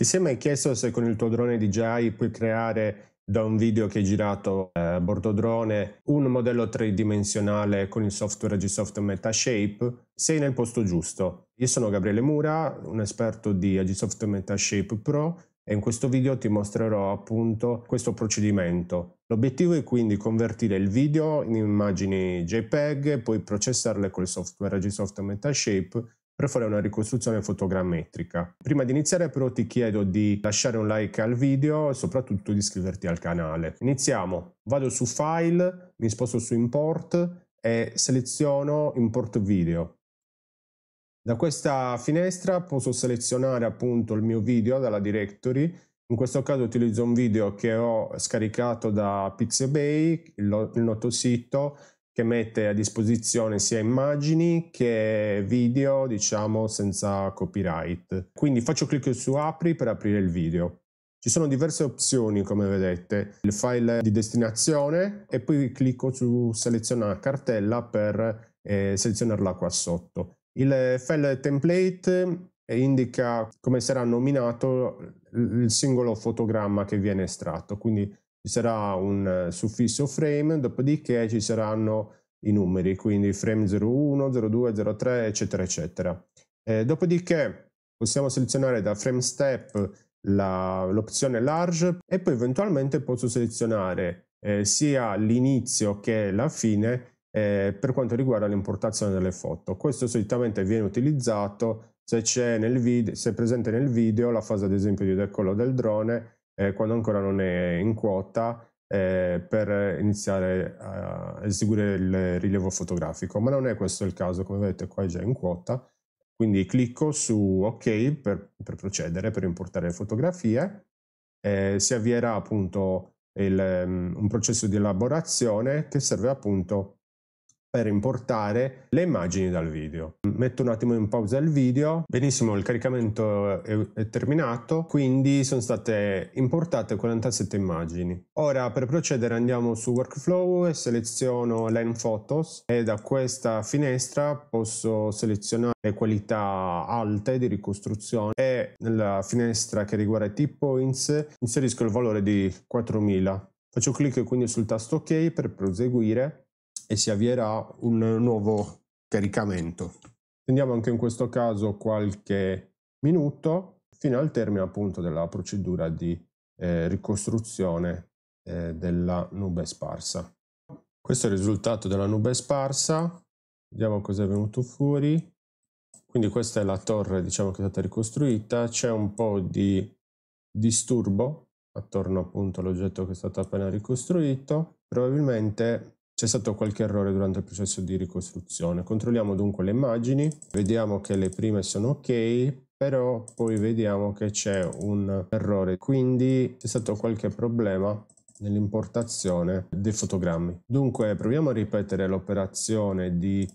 Ti sei mai chiesto se con il tuo drone DJI puoi creare da un video che hai girato eh, a bordo drone un modello tridimensionale con il software Agisoft Metashape? Sei nel posto giusto. Io sono Gabriele Mura, un esperto di Agisoft Metashape Pro e in questo video ti mostrerò appunto questo procedimento. L'obiettivo è quindi convertire il video in immagini JPEG, poi processarle col software Agisoft Metashape per fare una ricostruzione fotogrammetrica. Prima di iniziare però ti chiedo di lasciare un like al video e soprattutto di iscriverti al canale. Iniziamo, vado su File, mi sposto su Import e seleziono Import Video. Da questa finestra posso selezionare appunto il mio video dalla directory in questo caso utilizzo un video che ho scaricato da Pixabay, il, il noto sito, che mette a disposizione sia immagini che video, diciamo, senza copyright. Quindi faccio clic su apri per aprire il video. Ci sono diverse opzioni come vedete, il file di destinazione e poi clicco su seleziona cartella per eh, selezionarla qua sotto. Il file template eh, indica come sarà nominato il singolo fotogramma che viene estratto, quindi ci sarà un eh, suffisso frame, dopodiché ci saranno i numeri, quindi frame 01, 02, 03, eccetera, eccetera. Eh, dopodiché possiamo selezionare da frame step la, l'opzione large e poi eventualmente posso selezionare eh, sia l'inizio che la fine eh, per quanto riguarda l'importazione delle foto. Questo solitamente viene utilizzato se, c'è nel video, se è presente nel video la fase ad esempio di decollo del drone eh, quando ancora non è in quota eh, per iniziare a eseguire il rilievo fotografico, ma non è questo il caso, come vedete qua è già in quota, quindi clicco su ok per, per procedere, per importare le fotografie, eh, si avvierà appunto il, um, un processo di elaborazione che serve appunto per importare le immagini dal video. Metto un attimo in pausa il video, benissimo il caricamento è, è, terminato, quindi sono state importate 47 immagini. Ora per procedere andiamo su workflow e seleziono line photos e da questa finestra posso selezionare le qualità alte di ricostruzione e nella finestra che riguarda i t-points inserisco il valore di 4000. Faccio clic quindi sul tasto ok per proseguire e si avvierà un nuovo caricamento. Tendiamo anche in questo caso qualche minuto fino al termine appunto della procedura di eh, ricostruzione eh, della nube sparsa. Questo è il risultato della nube sparsa, vediamo cosa è venuto fuori. Quindi questa è la torre diciamo che è stata ricostruita, c'è un po' di disturbo attorno appunto all'oggetto che è stato appena ricostruito, probabilmente c'è stato qualche errore durante il processo di ricostruzione. Controlliamo dunque le immagini, vediamo che le prime sono ok, però poi vediamo che c'è un errore, quindi c'è stato qualche problema nell'importazione dei fotogrammi. Dunque proviamo a ripetere l'operazione di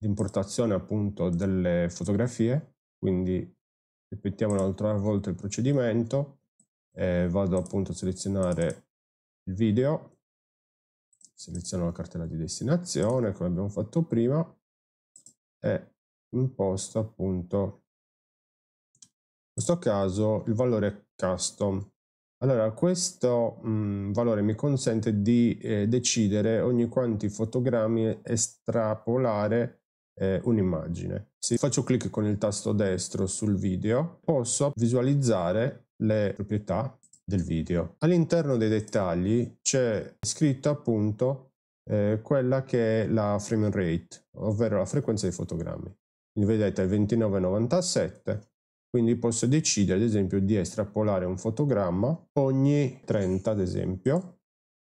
importazione appunto delle fotografie, quindi ripetiamo un'altra volta il procedimento, vado appunto a selezionare il video seleziono la cartella di destinazione come abbiamo fatto prima e imposto appunto in questo caso il valore custom. Allora, questo mh, mm, valore mi consente di eh, decidere ogni quanti fotogrammi estrapolare eh, un'immagine. Se faccio clic con il tasto destro sul video, posso visualizzare le proprietà del video. All'interno dei dettagli c'è scritto appunto eh, quella che è la frame rate, ovvero la frequenza dei fotogrammi. Quindi vedete il 2997, quindi posso decidere ad esempio di estrapolare un fotogramma ogni 30 ad esempio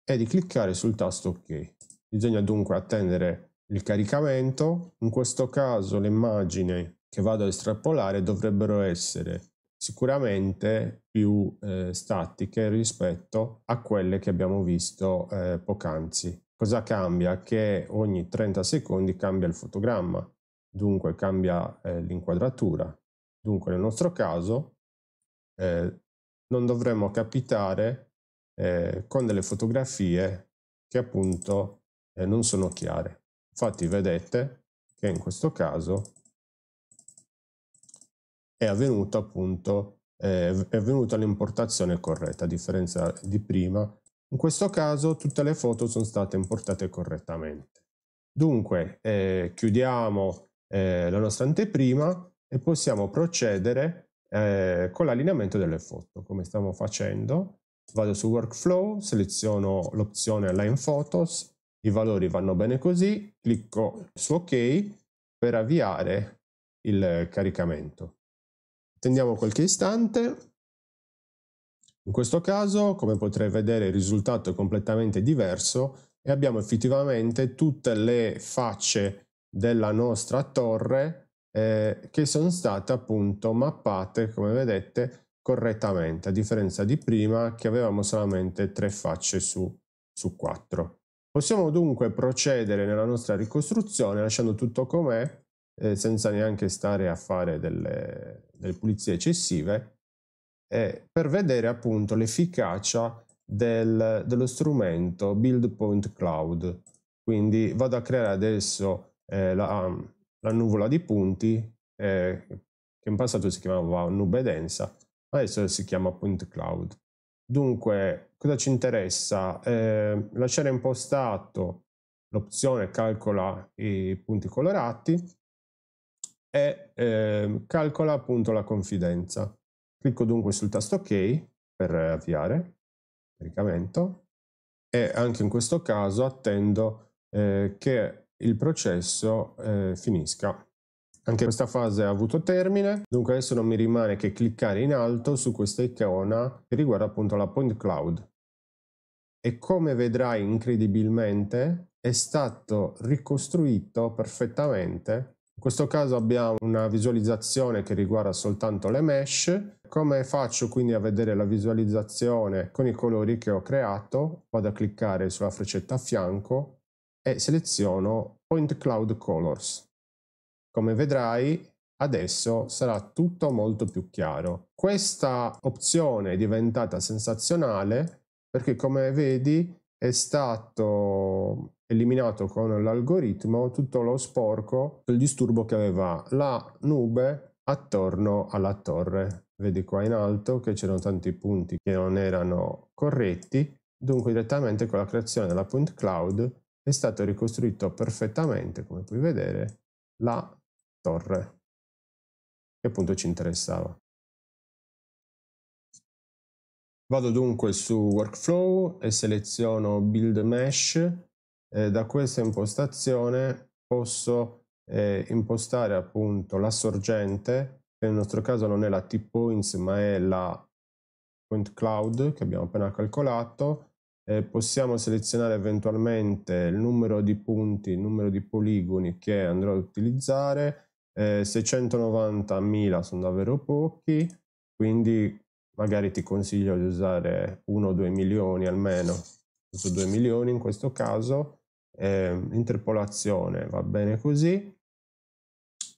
e di cliccare sul tasto ok. Bisogna dunque attendere il caricamento, in questo caso le immagini che vado a estrapolare dovrebbero essere sicuramente più eh, statiche rispetto a quelle che abbiamo visto eh, poc'anzi. Cosa cambia? Che ogni 30 secondi cambia il fotogramma, dunque cambia eh, l'inquadratura. Dunque nel nostro caso eh, non dovremmo capitare eh, con delle fotografie che appunto eh, non sono chiare. Infatti vedete che in questo caso è avvenuto appunto è venuta l'importazione corretta, a differenza di prima. In questo caso tutte le foto sono state importate correttamente. Dunque, eh, chiudiamo eh, la nostra anteprima e possiamo procedere eh, con l'allineamento delle foto, come stiamo facendo. Vado su Workflow, seleziono l'opzione Align Photos, i valori vanno bene così, clicco su OK per avviare il caricamento. Attendiamo qualche istante. In questo caso, come potrei vedere, il risultato è completamente diverso e abbiamo effettivamente tutte le facce della nostra torre eh, che sono state appunto mappate, come vedete, correttamente, a differenza di prima che avevamo solamente tre facce su, su quattro. Possiamo dunque procedere nella nostra ricostruzione lasciando tutto com'è, eh, senza neanche stare a fare delle, delle pulizie eccessive, eh, per vedere appunto l'efficacia del, dello strumento Build Point Cloud. Quindi vado a creare adesso eh, la, la, nuvola di punti, eh, che in passato si chiamava nube densa, adesso si chiama Point Cloud. Dunque, cosa ci interessa? Eh, lasciare impostato l'opzione calcola i punti colorati e eh, calcola appunto la confidenza. Clicco dunque sul tasto OK per avviare caricamento e anche in questo caso attendo eh, che il processo eh, finisca. Anche questa fase ha avuto termine, dunque adesso non mi rimane che cliccare in alto su questa icona che riguarda appunto la point cloud. E come vedrai incredibilmente è stato ricostruito perfettamente in questo caso abbiamo una visualizzazione che riguarda soltanto le mesh. Come faccio quindi a vedere la visualizzazione con i colori che ho creato? Vado a cliccare sulla freccetta a fianco e seleziono Point Cloud Colors. Come vedrai adesso sarà tutto molto più chiaro. Questa opzione è diventata sensazionale perché come vedi è stato eliminato con l'algoritmo tutto lo sporco, il disturbo che aveva la nube attorno alla torre. Vedi qua in alto che c'erano tanti punti che non erano corretti, dunque direttamente con la creazione della point cloud è stato ricostruito perfettamente, come puoi vedere, la torre che appunto ci interessava. Vado dunque su Workflow e seleziono Build Mesh eh, da questa impostazione posso eh, impostare appunto la sorgente, che nel nostro caso non è la t-points ma è la point cloud che abbiamo appena calcolato, eh, possiamo selezionare eventualmente il numero di punti, il numero di poligoni che andrò ad utilizzare, eh, 690.000 sono davvero pochi, quindi magari ti consiglio di usare 1 o 2 milioni almeno su 2 milioni in questo caso, eh, interpolazione va bene così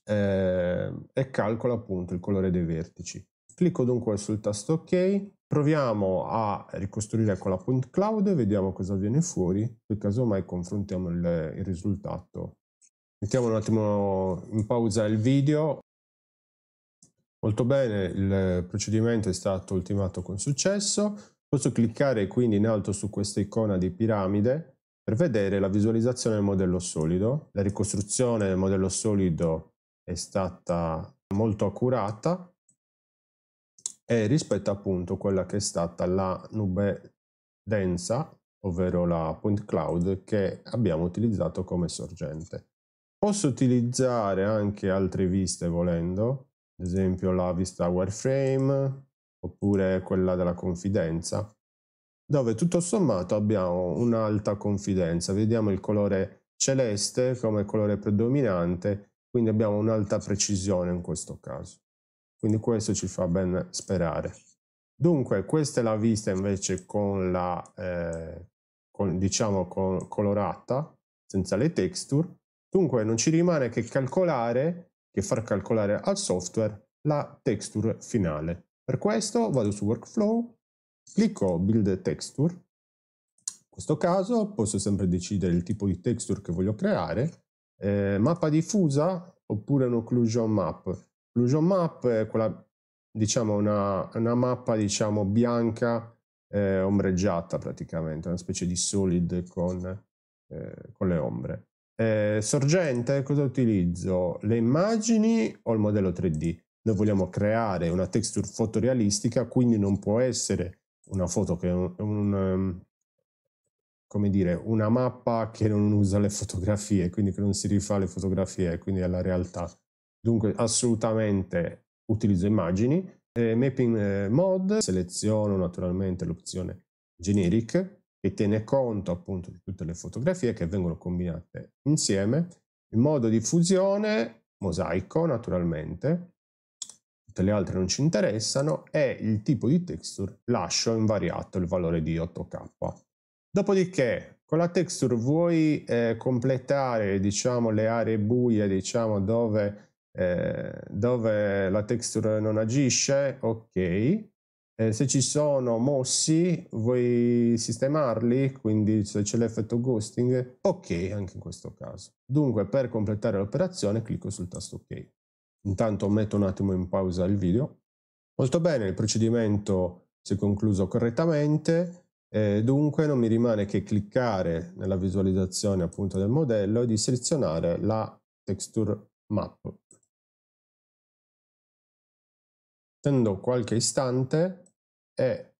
eh, e calcola appunto il colore dei vertici. Clicco dunque sul tasto ok, proviamo a ricostruire con la point cloud e vediamo cosa viene fuori, poi mai confrontiamo il, il risultato. Mettiamo un attimo in pausa il video. Molto bene, il procedimento è stato ultimato con successo. Posso cliccare quindi in alto su questa icona di piramide per vedere la visualizzazione del modello solido. La ricostruzione del modello solido è stata molto accurata e rispetto appunto a quella che è stata la nube densa, ovvero la point cloud che abbiamo utilizzato come sorgente. Posso utilizzare anche altre viste volendo, ad esempio la vista wireframe, oppure quella della confidenza, dove tutto sommato abbiamo un'alta confidenza, vediamo il colore celeste come colore predominante, quindi abbiamo un'alta precisione in questo caso. Quindi questo ci fa ben sperare. Dunque, questa è la vista invece con la, eh, con, diciamo, con, colorata, senza le texture. Dunque, non ci rimane che calcolare, che far calcolare al software la texture finale. Per questo vado su Workflow, clicco Build Texture, in questo caso posso sempre decidere il tipo di texture che voglio creare, eh, mappa diffusa oppure un'occlusion map. Occlusion map è quella, diciamo, una, una mappa diciamo, bianca eh, ombreggiata praticamente, una specie di solid con, eh, con le ombre. Eh, sorgente, cosa utilizzo? Le immagini o il modello 3D? Noi vogliamo creare una texture fotorealistica, quindi non può essere una foto che è un, un ehm, come dire, una mappa che non usa le fotografie, quindi che non si rifà alle fotografie, quindi alla realtà. Dunque, assolutamente utilizzo immagini. Eh, mapping eh, Mod, seleziono naturalmente l'opzione Generic che tiene conto appunto di tutte le fotografie che vengono combinate insieme. Il modo di fusione, mosaico naturalmente, tutte le altre non ci interessano e il tipo di texture lascio invariato il valore di 8k. Dopodiché con la texture vuoi eh, completare diciamo, le aree buie diciamo, dove, eh, dove, la texture non agisce? Ok. Eh, se ci sono mossi vuoi sistemarli, quindi se c'è l'effetto ghosting, ok anche in questo caso. Dunque per completare l'operazione clicco sul tasto ok. Intanto metto un attimo in pausa il video. Molto bene, il procedimento si è concluso correttamente, eh, dunque non mi rimane che cliccare nella visualizzazione appunto del modello e di selezionare la texture map. tendo qualche istante e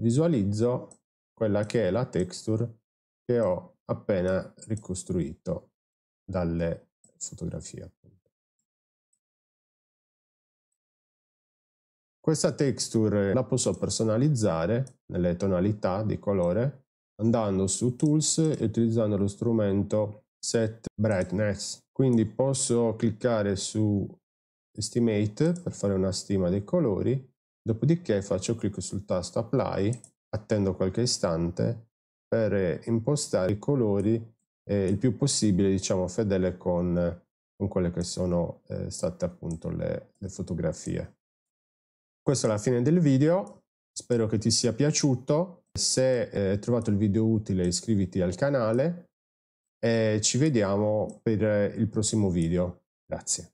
visualizzo quella che è la texture che ho appena ricostruito dalle fotografie. Questa texture la posso personalizzare nelle tonalità di colore andando su Tools e utilizzando lo strumento Set Brightness. Quindi posso cliccare su Estimate per fare una stima dei colori, dopodiché faccio clic sul tasto Apply, attendo qualche istante per impostare i colori eh, il più possibile diciamo fedele con, con quelle che sono eh, state appunto le, le fotografie. Questa è la fine del video, spero che ti sia piaciuto. Se eh, hai trovato il video utile iscriviti al canale e ci vediamo per il prossimo video. Grazie.